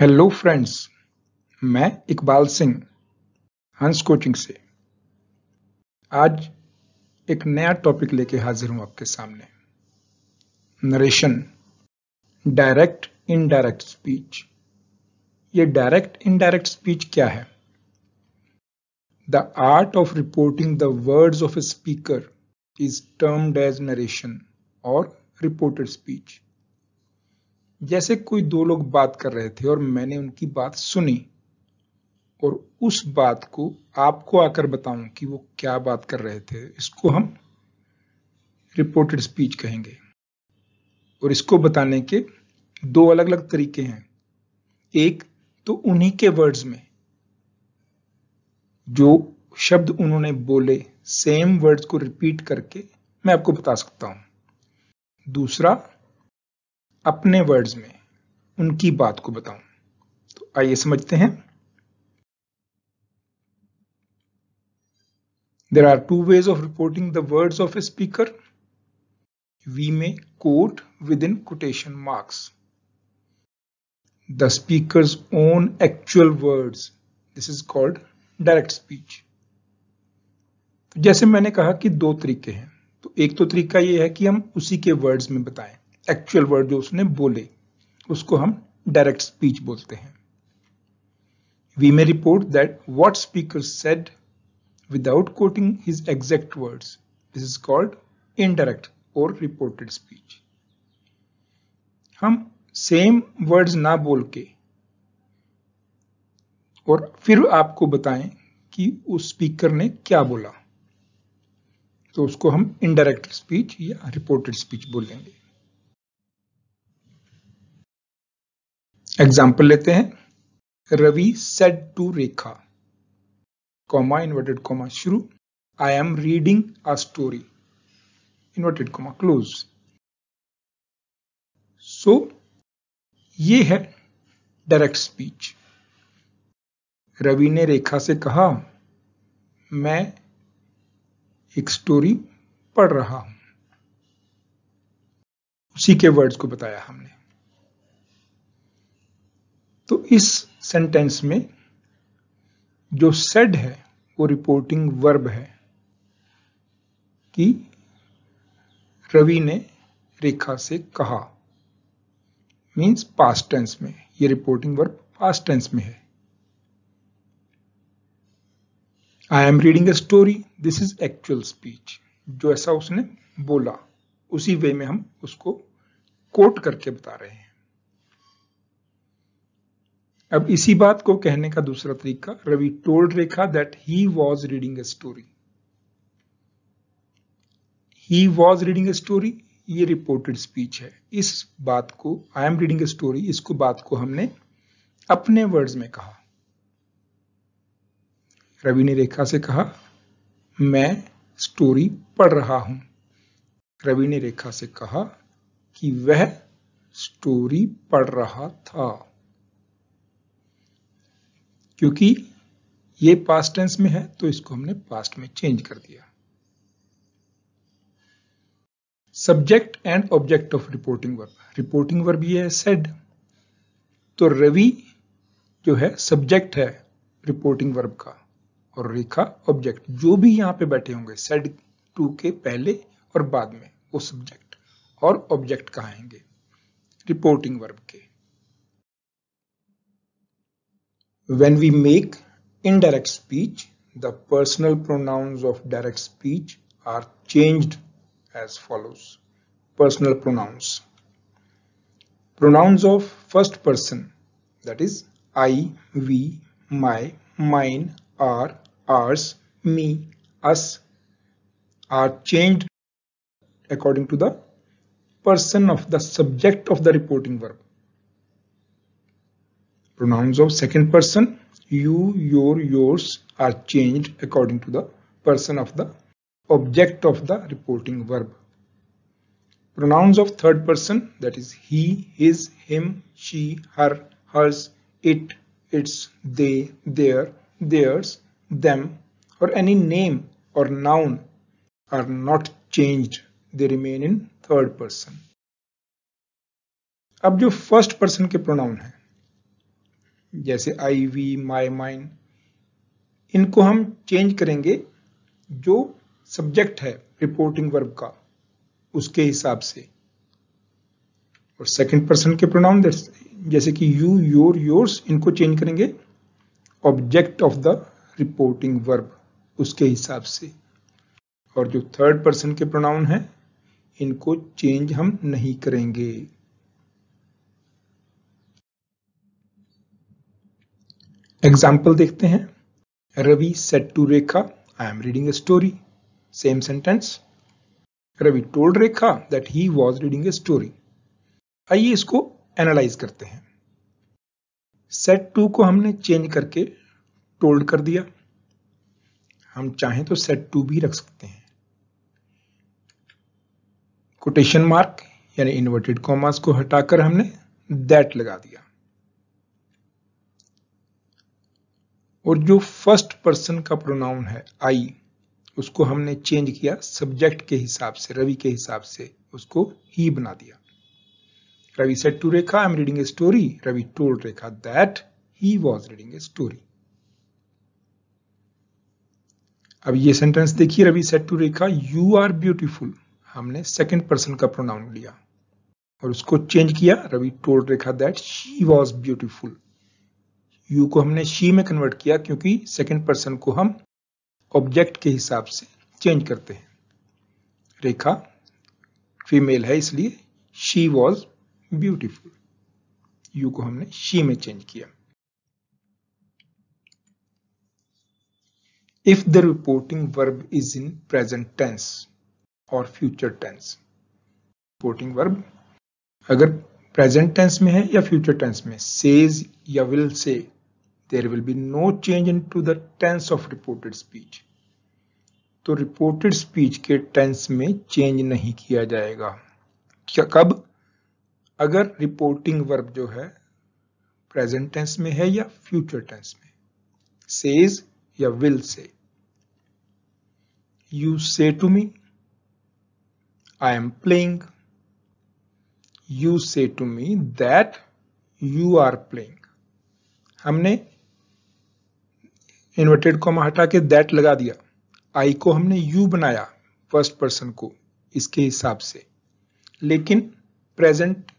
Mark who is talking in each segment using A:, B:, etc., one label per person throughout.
A: Hello friends मैं इकबाल सिंह हंस coaching से आज एक नया टॉपिक लेके हाजिर हूं आपके सामने नरेशन डायरेक्ट इनडायरेक्ट स्पीच ये डायरेक्ट इनडायरेक्ट स्पीच क्या है the art of reporting the words of a speaker is termed as narration और रिपोर्टेड स्पीच जैसे कोई दो लोग बात कर रहे थे और मैंने उनकी बात सुनी और उस बात को आपको आकर बताऊं कि वो क्या बात कर रहे थे इसको हम रिपोर्टेड स्पीच कहेंगे और इसको बताने के दो अलग अलग तरीके हैं एक तो उन्हीं के वर्ड्स में जो शब्द उन्होंने बोले सेम वर्ड्स को रिपीट करके मैं आपको बता सकता हूं दूसरा अपने वर्ड्स में उनकी बात को बताऊं तो आइए समझते हैं there are two ways of reporting the words of a speaker we may quote within quotation marks the speaker own actual words this is called direct speech जैसे मैंने कहा कि दो तरीके हैं तो एक तो तरीका यह है कि हम उसी के वर्ड्स में बताएं एक्चुअल वर्ड जो उसने बोले उसको हम डायरेक्ट स्पीच बोलते हैं we may report that what speaker said without quoting his exact words this is called indirect और रिपोर्टेड स्पीच हम सेम वर्ड्स ना बोल के और फिर आपको बताएं कि उस स्पीकर ने क्या बोला तो उसको हम इनडायरेक्ट स्पीच या रिपोर्टेड स्पीच बोलेंगे एग्जाम्पल लेते हैं Ravi said to Rekha comma inverted comma शुरू I am reading a story inverted comma close so ये है डायरेक्ट स्पीच रवि ने रेखा से कहा मैं एक स्टोरी पढ़ रहा हूं उसी के वर्ड्स को बताया हमने तो इस सेंटेंस में जो सेड है वो रिपोर्टिंग वर्ब है कि रवि ने रेखा से कहा मींस पास्ट टेंस में ये रिपोर्टिंग वर्ब पास्ट टेंस में है I am reading a story this is actual speech जो ऐसा उसने बोला उसी वे में हम उसको कोट करके बता रहे हैं अब इसी बात को कहने का दूसरा तरीका Ravi told Rekha that he was reading a story he was reading a story ये रिपोर्टेड स्पीच है इस बात को I am reading a story इसको बात को हमने अपने वर्ड्स में कहा रवि ने रेखा से कहा मैं स्टोरी पढ़ रहा हूं रवि ने रेखा से कहा कि वह स्टोरी पढ़ रहा था क्योंकि ये पास्ट टेंस में है तो इसको हमने पास्ट में चेंज कर दिया subject and object of reporting verb reporting verb ये है सेड तो रवि जो है सब्जेक्ट है रिपोर्टिंग वर्ब का और रेखा ऑब्जेक्ट जो भी यहां पे बैठे होंगे सेड टू के पहले और बाद में वो सब्जेक्ट और ऑब्जेक्ट कहा रिपोर्टिंग वर्ब के When we make indirect speech, the personal pronouns of direct speech are changed as follows. Personal pronouns. Pronouns of first person that is I, we, my, mine, are, ours, me, us are changed according to the person of the subject of the reporting verb pronouns of second person you your yours are changed according to the person of the object of the reporting verb pronouns of third person that is he his him she her hers it its they their theirs them or any name or noun are not changed they remain in third person अब जो first person के है जैसे आई we my mine इनको हम change करेंगे जो subject है रिपोर्टिंग वर्ब का उसके हिसाब से और सेकंड पर्सन के प्रोनाउन जैसे कि यू योर योर्स इनको चेंज करेंगे object of the reporting verb उसके हिसाब से और जो थर्ड पर्सन के प्रोनाउन है इनको चेंज हम नहीं करेंगे एग्जाम्पल देखते हैं Ravi said to Rekha I am reading a story same sentence Ravi told Rekha that he was reading a story आइए इसको एनालाइज करते हैं सेट टू को हमने चेंज करके टोल्ड कर दिया हम चाहें तो सेट टू भी रख सकते हैं कोटेशन मार्क यानी इन्वर्टेड कॉमास को हटाकर हमने दैट लगा दिया और जो फर्स्ट पर्सन का प्रोनाउन है आई उसको हमने चेंज किया सब्जेक्ट के हिसाब से रवि के हिसाब से उसको ही बना दिया Ravi said to Rekha I am reading a story Ravi told Rekha that he was reading a story अब ये सेंटेंस देखिए Ravi said to Rekha you are beautiful हमने सेकेंड पर्सन का प्रोनाउन लिया और उसको चेंज किया Ravi told Rekha that she was beautiful you को हमने शी में कन्वर्ट किया क्योंकि सेकेंड पर्सन को हम ऑब्जेक्ट के हिसाब से चेंज करते हैं रेखा फीमेल है इसलिए शी वॉज ब्यूटिफुल यू को हमने शी में चेंज किया if the reporting verb is in present tense और फ्यूचर टेंस रिपोर्टिंग वर्ब अगर प्रेजेंट टेंस में है या फ्यूचर टेंस में सेज या will say there will be no change into the tense of reported speech तो reported speech के tense में चेंज नहीं किया जाएगा क्या कब अगर रिपोर्टिंग वर्ब जो है प्रेजेंट टेंस में है या फ्यूचर टेंस में सेज या will say you say to me I am playing you say to me that you are playing हमने इन्वर्टेड कॉमा हटा के दैट लगा दिया आई को हमने यू बनाया फर्स्ट पर्सन को इसके हिसाब से लेकिन प्रेजेंट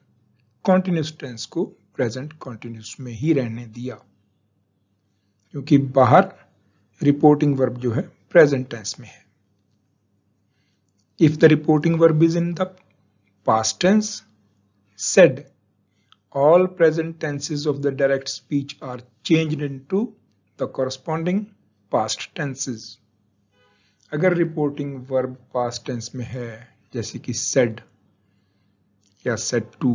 A: कॉन्टिन्यूस टेंस को प्रेजेंट कॉन्टिन्यूस में ही रहने दिया क्योंकि बाहर रिपोर्टिंग वर्ब जो है प्रेजेंट टेंस में है if the reporting verb is in the past tense all present present of the direct speech are change into the corresponding past tenses अगर reporting verb past tense में है जैसे कि said या said to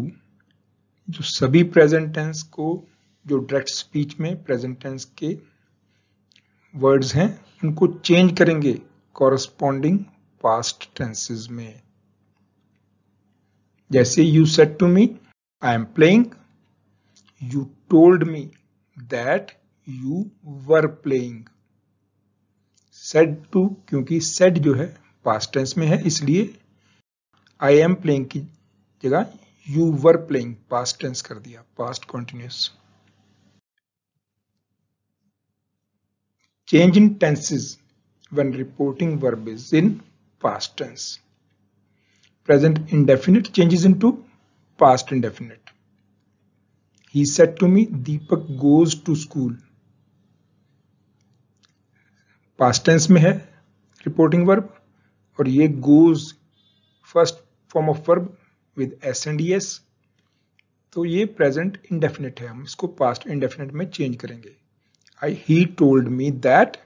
A: जो सभी present tense को जो direct speech में present tense के words हैं उनको change करेंगे corresponding past tenses में जैसे you said to me I am playing you told me that you were playing said to क्योंकि सेट जो है पास्ट टेंस में है इसलिए आई एम प्लेइंग की जगह you were playing past tense कर दिया past continuous change in tenses when reporting verb is in past tense present indefinite changes into past definite he said to me Deepak goes to school past tense में है reporting verb और ये goes first form of verb with S and S तो ये present indefinite है हम इसको past indefinite में चेंज करेंगे I he told me that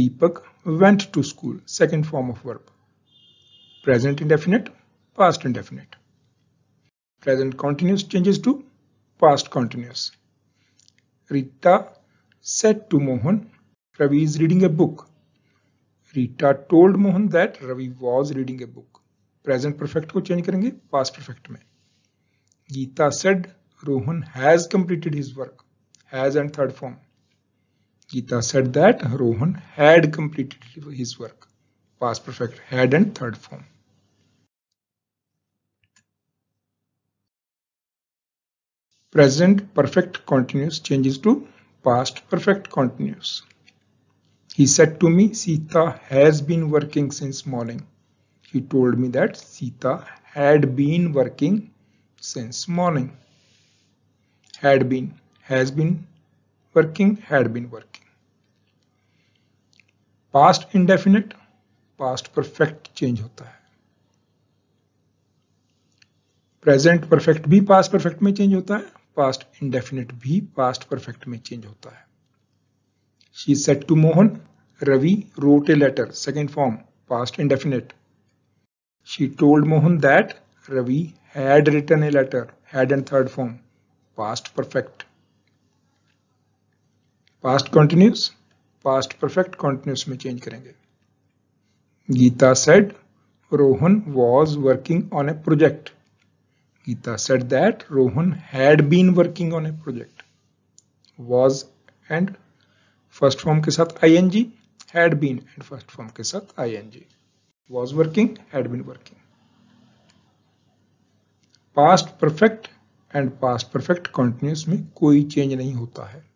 A: Deepak went to school second form of verb present indefinite past indefinite present continuous changes to past continuous Rita said to Mohan Ravi is reading a book. Rita told Mohan that Ravi was reading a book. Present perfect को change करेंगे past perfect में. Geeta said Rohan has completed his work. Has and third form. Geeta said that Rohan had completed his work. Past perfect had and third form. Present perfect continuous changes to past perfect continuous. He said to me, Sita has been working since morning. He told me that Sita had been working since morning. Had been, has been working, had been working. past indefinite past perfect change hota hai present perfect bhi past perfect mein change hota hai past indefinite bhi past perfect mein change hota hai she said to mohan Ravi wrote a letter, second form, past indefinite. She told Mohan that Ravi had written a letter, had in third form, past perfect. Past continuous, past perfect continuous में change करेंगे. Geeta said Rohan was working on a project. Geeta said that Rohan had been working on a project. Was and first form के साथ ing, जी had been had first form के साथ I N G was working had been working past perfect and past perfect continuous में कोई change नहीं होता है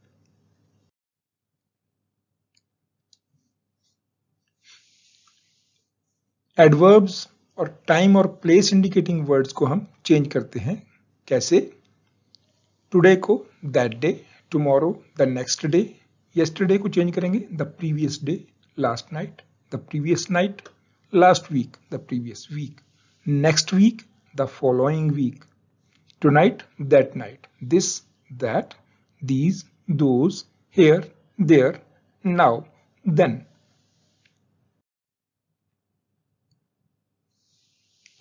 A: एडवर्ब्स और टाइम और प्लेस इंडिकेटिंग वर्ड्स को हम चेंज करते हैं कैसे टुडे को that day tomorrow the next day yesterday ko change karenge the previous day last night the previous night last week the previous week next week the following week tonight that night this that these those here there now then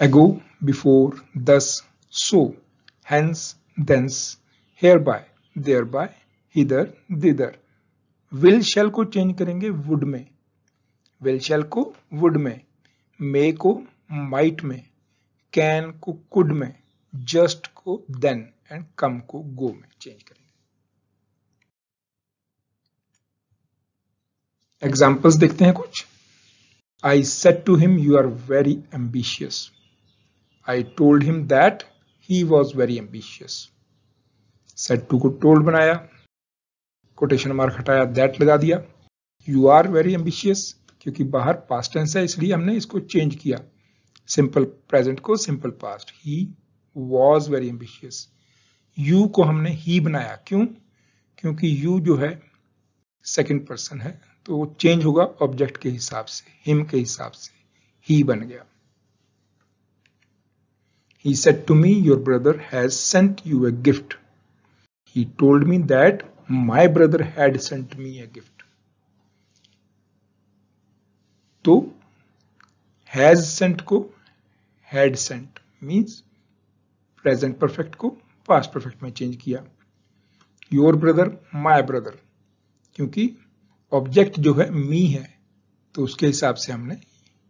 A: ago before thus so hence thence hereby thereby hither thither will shall को change करेंगे would में will shall को would में may को might में can को could में just को देन एंड कम को गो में चेंज करेंगे एग्जाम्पल्स देखते हैं कुछ I said to him you are very ambitious I told him that he was very ambitious said to को टोल्ड बनाया कोटेशन मार्क हटाया दैट लगा दिया यू आर वेरी एम्बिशियस क्योंकि बाहर पास्ट टेंस है इसलिए हमने इसको चेंज किया सिंपल प्रेजेंट को simple past he was very ambitious you को हमने ही बनाया क्यों क्योंकि यू जो है सेकेंड पर्सन है तो वो चेंज होगा ऑब्जेक्ट के हिसाब से हिम के हिसाब से ही बन गया he said to me your brother has sent you a gift he told me that my brother had sent me a gift तो हैज सेंट को had sent means present perfect को पास्ट परफेक्ट में change किया your brother my brother क्योंकि object जो है मी है तो उसके हिसाब से हमने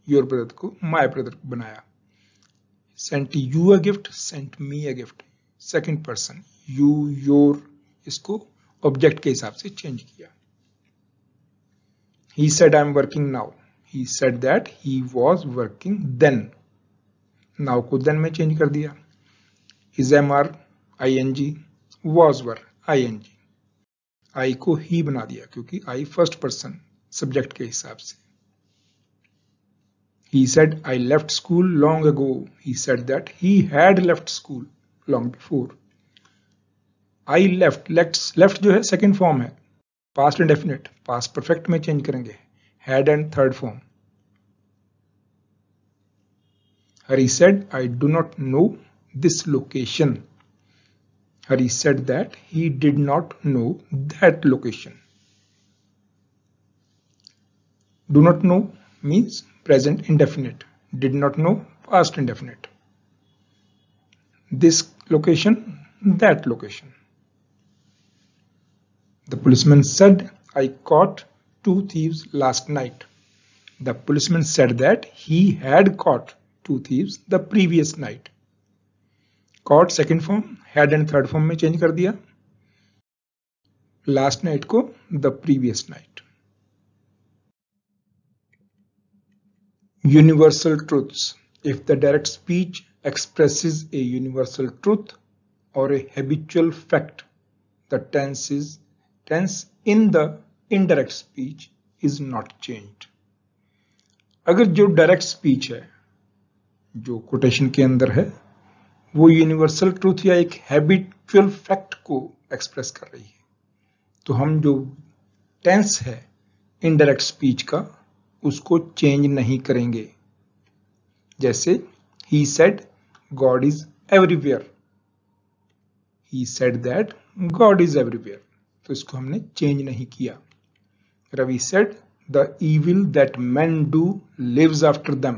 A: योर ब्रदर को माई ब्रदर बनाया sent you a gift sent me a gift second person you your इसको ऑब्जेक्ट के हिसाब से चेंज किया he said I am working now he said that he was working then now को then में change कर दिया is am are I N G was were I N G I को ही बना दिया क्योंकि आई फर्स्ट पर्सन सब्जेक्ट के हिसाब से he said i left school long ago he said that he had left school long before I left left left जो है second form है पास्ट इंडेफिनेट पास्ट परफेक्ट में चेंज करेंगे had and third form Hari said I do not know this location Hari said that he did not know that location do not know means present indefinite did not know past indefinite this location that location The policeman said, I caught two thieves last night. The policeman said that he had caught two thieves the previous night. Caught second form, had and third form में change कर दिया. Last night को the previous night. Universal truths. If the direct speech expresses a universal truth or a habitual fact, the tense is tense in the indirect speech is not change अगर जो direct speech है जो quotation के अंदर है वो universal truth या एक हैबिटुअल फैक्ट को एक्सप्रेस कर रही है तो हम जो टेंस है इनडायरेक्ट स्पीच का उसको चेंज नहीं करेंगे जैसे he said God is everywhere he said that God is everywhere तो इसको हमने चेंज नहीं किया Ravi said the evil that man do lives after them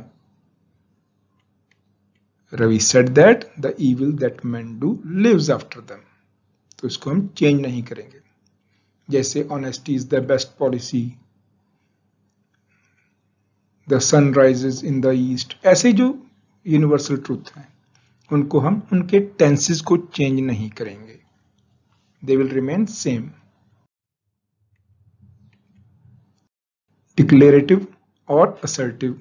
A: Ravi said that the evil that man do lives after them तो इसको हम change नहीं करेंगे जैसे honesty is the best policy the sun rises in the east ऐसे जो universal truth हैं उनको हम उनके टेंसेस को चेंज नहीं करेंगे they will remain same. Declarative or assertive.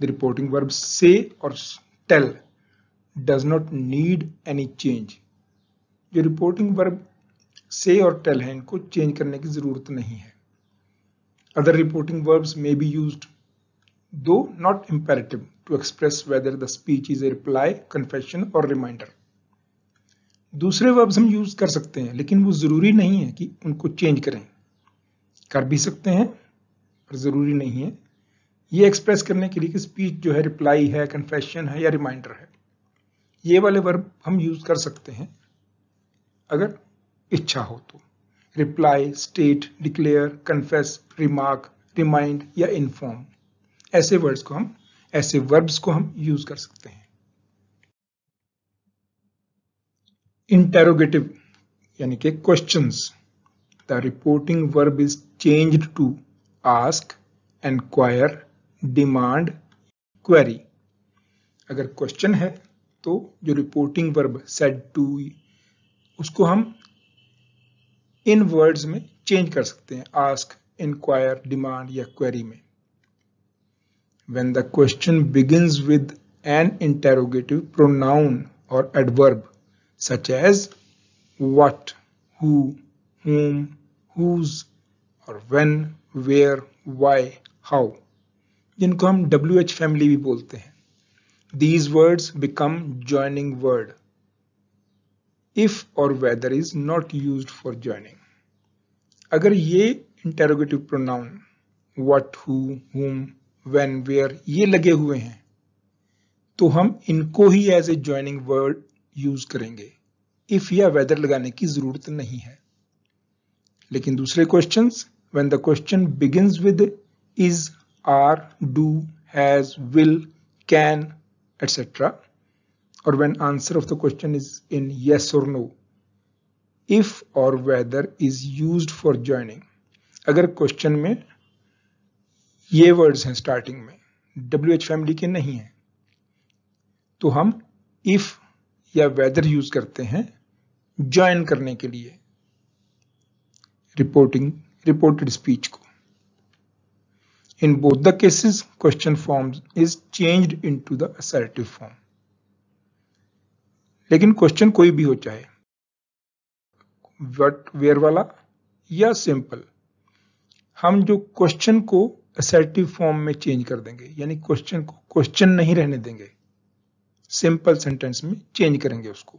A: The reporting verb say or tell does not need any change. The reporting verb say or tell है इनको change करने की जरूरत नहीं है Other reporting verbs may be used though not imperative to express whether the speech is a reply, confession or reminder. दूसरे verbs हम use कर सकते हैं लेकिन वो ज़रूरी नहीं है कि उनको चेंज करें कर भी सकते हैं पर ज़रूरी नहीं है ये एक्सप्रेस करने के लिए कि स्पीच जो है रिप्लाई है कन्फेशन है या रिमाइंडर है ये वाले वर्ब हम यूज़ कर सकते हैं अगर इच्छा हो तो reply state declare confess remark remind या इन्फॉर्म ऐसे वर्ड्स को हम ऐसे वर्ब्स को हम यूज़ कर सकते हैं इंटेरोगेटिव यानी कि question the reporting verb is changed to ask enquire demand query अगर क्वेश्चन है तो जो रिपोर्टिंग वर्ब सेड टू उसको हम इन वर्ड्स में चेंज कर सकते हैं आस्क इंक्वायर डिमांड या क्वेरी में when the question begin with an interrogative pronoun और adverb such as what, who, whom, whose, और when, where, why, how, जिनको हम डब्ल्यू एच फैमिली भी बोलते हैं these words become joining word if और whether is not use for joining अगर ये interrogative pronoun what who whom when where ये लगे हुए हैं तो हम इनको ही as a joining word use करेंगे इफ या वेदर लगाने की जरूरत नहीं है लेकिन दूसरे question when the question begins with is are do has will can etcetera और when answer of the question is in yes और नो इफ और whether is use for joining अगर क्वेश्चन में ये वर्ड्स हैं स्टार्टिंग में W H family के नहीं है तो हम इफ या वेदर यूज करते हैं ज्वाइन करने के लिए रिपोर्टिंग रिपोर्टेड स्पीच को in both the cases question form is change in the assertive form लेकिन क्वेश्चन कोई भी हो चाहे वट वेयर वाला या सिंपल हम जो क्वेश्चन को असर्टिव फॉर्म में चेंज कर देंगे यानी क्वेश्चन को क्वेश्चन नहीं रहने देंगे सिंपल सेंटेंस में चेंज करेंगे उसको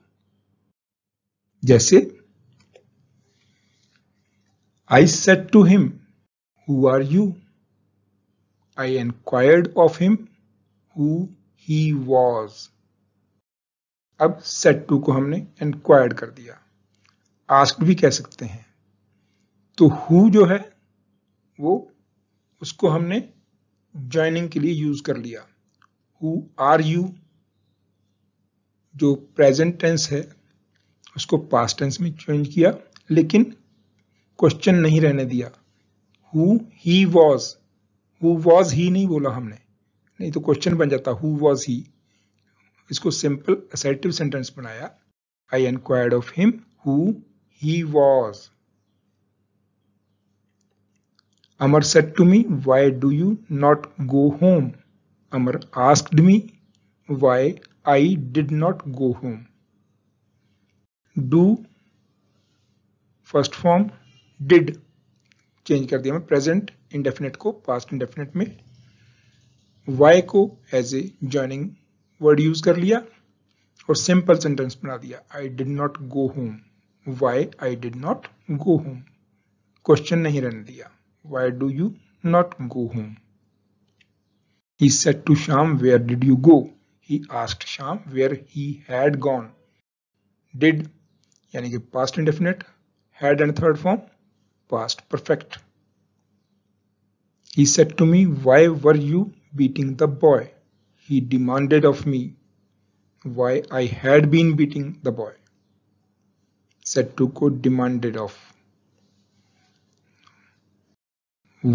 A: जैसे I said to him who are you I enquired of him who he was अब सेट टू को हमने एनक्वायर्ड कर दिया आस्क भी कह सकते हैं तो हु जो है वो उसको हमने ज्वाइनिंग के लिए यूज कर लिया हु आर यू जो प्रेजेंट टेंस है उसको पास्ट टेंस में चेंज किया लेकिन क्वेश्चन नहीं रहने दिया who he was who was he नहीं बोला हमने नहीं तो क्वेश्चन बन जाता हु वॉज ही इसको सिंपल असर्टिव सेंटेंस बनाया I enquired of him who he was Amar said to me why do you not go home Amar asked me why I did not go home. Do first form did change कर दिया मैं present indefinite को past indefinite में why को as a joining word use कर लिया और simple sentence बना दिया I did not go home why I did not go home question नहीं रहने दिया why do you not go home he said to Sham where did you go he asked Sham where he had gone. Did यानी कि past indefinite, had and third form, past perfect. He said to me, why were you beating the boy? He demanded of me why I had been beating the boy. Said to go demanded of.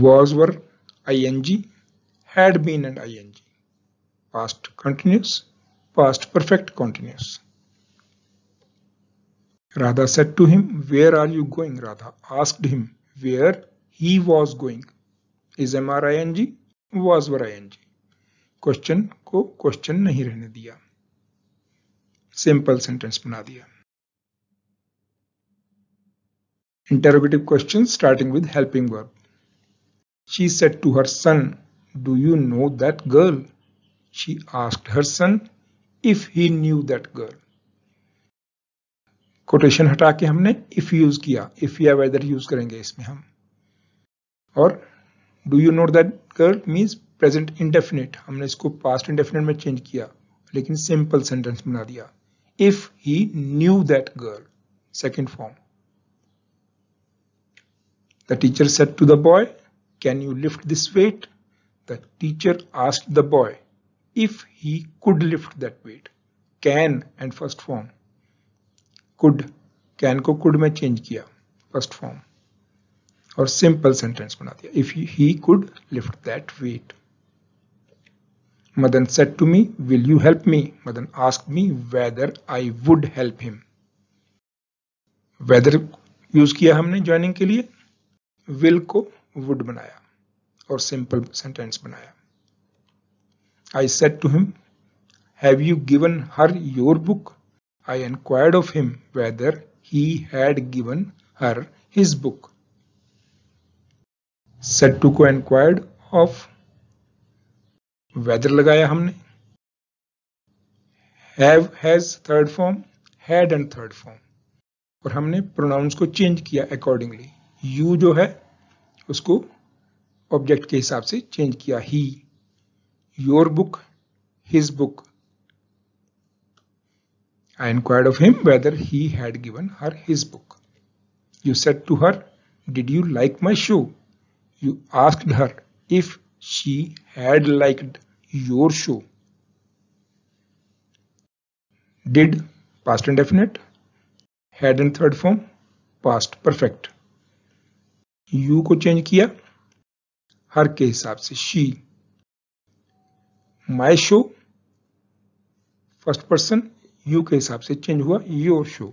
A: Was were ing, had been and ing past continuous, past perfect continuous. Radha said to him, where are you going? Radha asked him where he was going. Is MRING? Was ING? Question ko question nahi rehne diya. Simple sentence bana Interrogative question starting with helping verb. She said to her son, do you know that girl? she asked her son if he knew that girl. Quotation हटा के हमने if use किया if या whether use करेंगे इसमें हम और do you know that girl means present indefinite हमने इसको पास्ट इंडेफिनिट में चेंज किया लेकिन सिंपल सेंटेंस बना दिया if he knew that girl second form the teacher said to the boy can you lift this weight the teacher asked the boy if he could lift that weight can and first form could can ko could mein change kiya first form aur simple sentence bana diya if he, he could lift that weight Madan said to me will you help me Madan asked me whether I would help him whether use kiya humne joining ke liye will ko would banaya aur simple sentence banaya I said to him, Have you given her your book? I inquired of him whether he had given her his book. Sattuko inquired of whether लगाया हमने Have has third form, had and third form. और हमने pronounce को change किया accordingly you जो है उसको object के हिसाब से चेंज किया ही your book, his book. I inquired of him whether he had given her his book. You said to her, Did you like my shoe? You asked her if she had liked your shoe. Did past indefinite, had in third form, past perfect. You ko change kiya, her ke हिसाब se she my शो first person you के हिसाब से change हुआ your show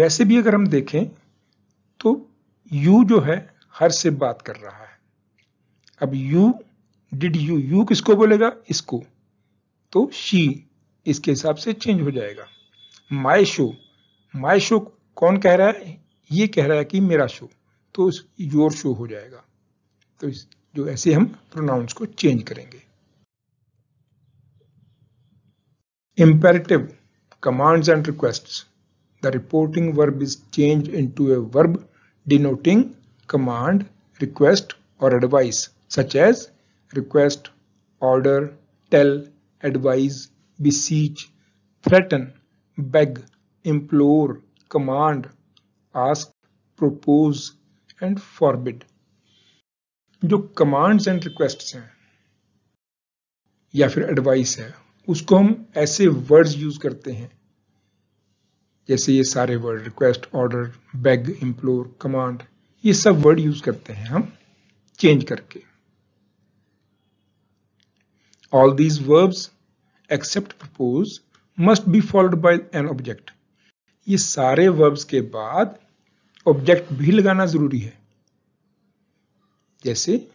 A: वैसे भी अगर हम देखें तो यू जो है हर से बात कर रहा है अब यू डिड यू यू किसको बोलेगा इसको तो शी इसके हिसाब से चेंज हो जाएगा माई शो माई शो कौन कह रहा है ये कह रहा है कि मेरा शो तो योर शो हो जाएगा तो जो ऐसे हम प्रोनाउंस को चेंज करेंगे Imperative commands and requests. The reporting verb is changed into a verb denoting command, request or advice such as request, order, tell, advise, beseech, threaten, beg, implore, command, ask, propose and forbid. जो commands and requests हैं या फिर advice है उसको हम ऐसे words use करते हैं जैसे ये सारे word request order beg implore command ये सब वर्ड यूज करते हैं हम चेंज करके all these verbs except propose must be followed by an object ये सारे वर्ब्स के बाद ऑब्जेक्ट भी लगाना जरूरी है जैसे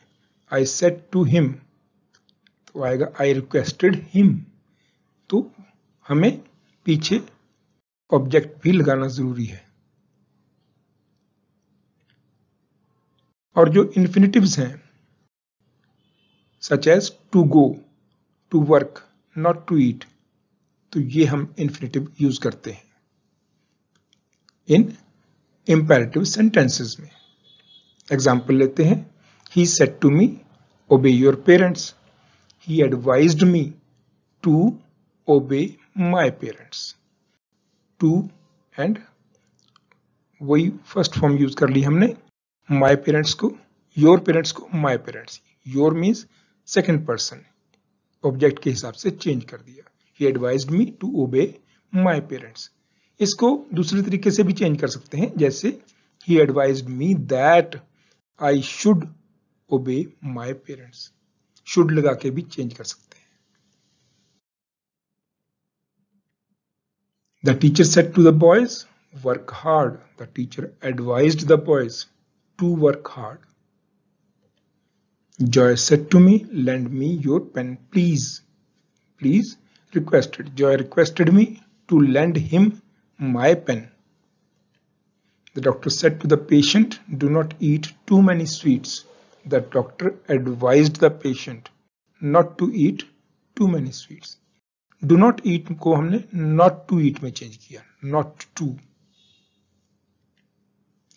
A: आई सेट टू हिम तो आएगा आई रिक्वेस्टेड हिम हमें पीछे ऑब्जेक्ट भी लगाना जरूरी है और जो इन्फिनिटिव्स हैं such as to go to work not to eat तो ये हम इन्फिनेटिव यूज करते हैं इन इंपेरेटिव सेंटेंसेस में एग्जाम्पल लेते हैं he said to me obey your parents he advised me to obey my parents to and वही first form use कर ली हमने माई पेरेंट्स को योर पेरेंट्स को my parents your means second person object के हिसाब से चेंज कर दिया ही एडवाइज मी टू ओबे माई पेरेंट्स इसको दूसरे तरीके से भी चेंज कर सकते हैं जैसे he advise me that I should obey my parents should लगा के भी चेंज कर सकते हैं The teacher said to the boys, Work hard. The teacher advised the boys to work hard. Joy said to me, Lend me your pen, please. Please requested. Joy requested me to lend him my pen. The doctor said to the patient, Do not eat too many sweets. The doctor advised the patient not to eat too many sweets. Do not eat को हमने not to eat में change किया not to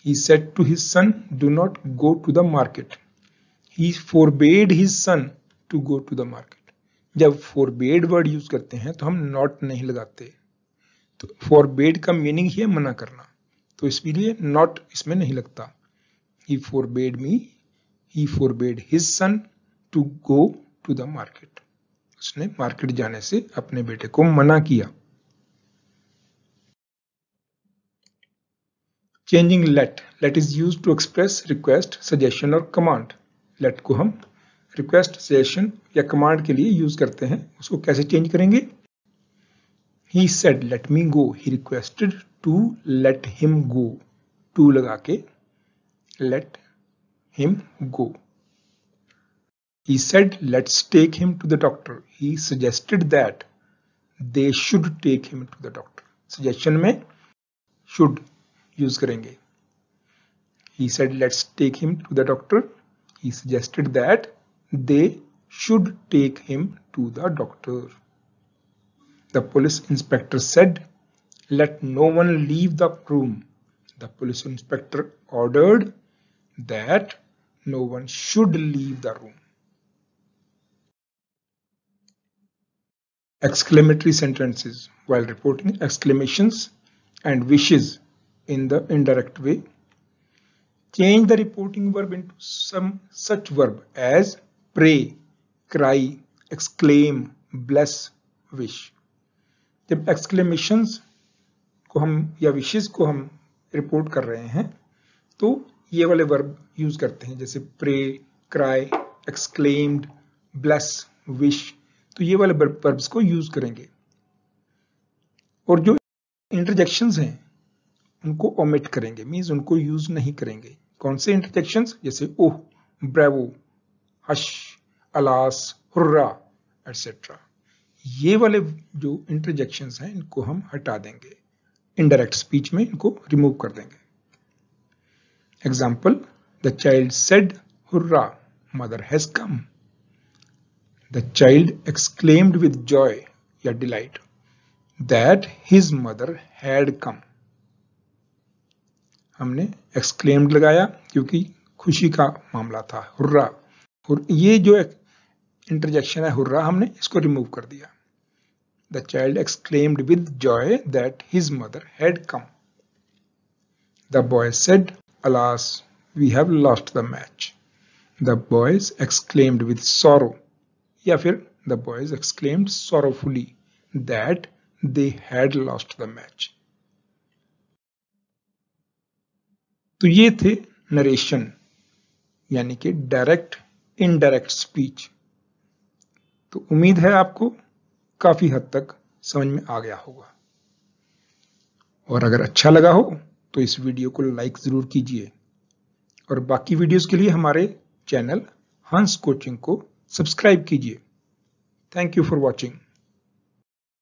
A: he said to his son do not go to the market he forbade his son to go to the market जब forbade word use करते हैं तो हम not नहीं लगाते तो फोर बेड का मीनिंग ही है मना करना तो इसलिए नॉट इसमें नहीं लगता he forbade me he forbade his son to go to the market उसने मार्केट जाने से अपने बेटे को मना किया changing let let is use to express request suggestion और कमांड लेट को हम रिक्वेस्ट सजेशन या कमांड के लिए यूज करते हैं उसको कैसे चेंज करेंगे he said let me go he requested to let him go to लगा के let him go He said, Let's take him to the doctor. He suggested that they should take him to the doctor. Suggestion में should use करेंगे. He said, Let's take him to the doctor. He suggested that they should take him to the doctor. The police inspector said, Let no one leave the room. The police inspector ordered that no one should leave the room. exclamatory sentences while reporting exclamations and wishes in the indirect way. Change the reporting verb into some such verb as pray, cry, exclaim, bless, wish. जब exclamations को हम या wishes को हम report कर रहे हैं तो ये वाले verb use करते हैं जैसे pray cry exclaimed bless wish तो ये वाले वर्ब्स को यूज करेंगे और जो इंटरजेक्शन हैं उनको ओमिट करेंगे मीन्स उनको यूज नहीं करेंगे कौन से इंटरजेक्शन जैसे oh bravo hush alas hurrah etcetera ये वाले जो इंटरजेक्शन हैं इनको हम हटा देंगे इनडायरेक्ट स्पीच में इनको रिमूव कर देंगे example the child said hurrah mother has come The child exclaimed with joy, या delight, that his mother had come. हमने exclaimed लगाया क्योंकि खुशी का मामला था हुर्रा हुर, ये जो इंटरजेक्शन है हुर्रा हमने इसको रिमूव कर दिया the child exclaimed with joy that his mother had come the boy said alas we have lost the match the boys exclaimed with sorrow या फिर the boys exclaimed sorrowfully that they had lost the match तो ये थे narration यानी कि direct indirect speech तो उम्मीद है आपको काफी हद तक समझ में आ गया होगा और अगर अच्छा लगा हो तो इस वीडियो को लाइक ज़रूर कीजिए और बाकी वीडियोस के लिए हमारे चैनल हंस कोचिंग को सब्सक्राइब कीजिए थैंक यू फॉर वॉचिंग